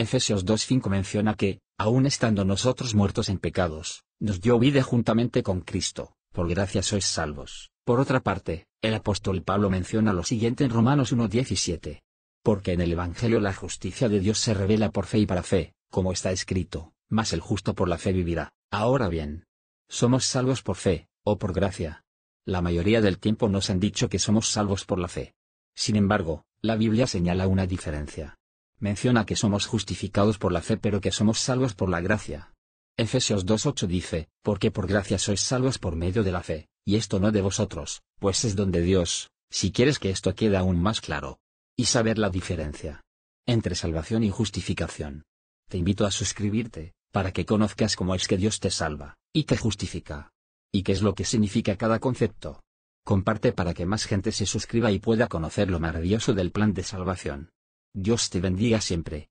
Efesios 2.5 menciona que, aun estando nosotros muertos en pecados, nos dio vida juntamente con Cristo, por gracia sois salvos. Por otra parte, el apóstol Pablo menciona lo siguiente en Romanos 1.17. Porque en el Evangelio la justicia de Dios se revela por fe y para fe, como está escrito, mas el justo por la fe vivirá. Ahora bien, somos salvos por fe, o por gracia. La mayoría del tiempo nos han dicho que somos salvos por la fe. Sin embargo, la Biblia señala una diferencia menciona que somos justificados por la fe pero que somos salvos por la gracia. Efesios 2.8 dice, porque por gracia sois salvos por medio de la fe, y esto no de vosotros, pues es don de Dios, si quieres que esto quede aún más claro. Y saber la diferencia entre salvación y justificación. Te invito a suscribirte, para que conozcas cómo es que Dios te salva, y te justifica. Y qué es lo que significa cada concepto. Comparte para que más gente se suscriba y pueda conocer lo maravilloso del plan de salvación. Dios te bendiga siempre.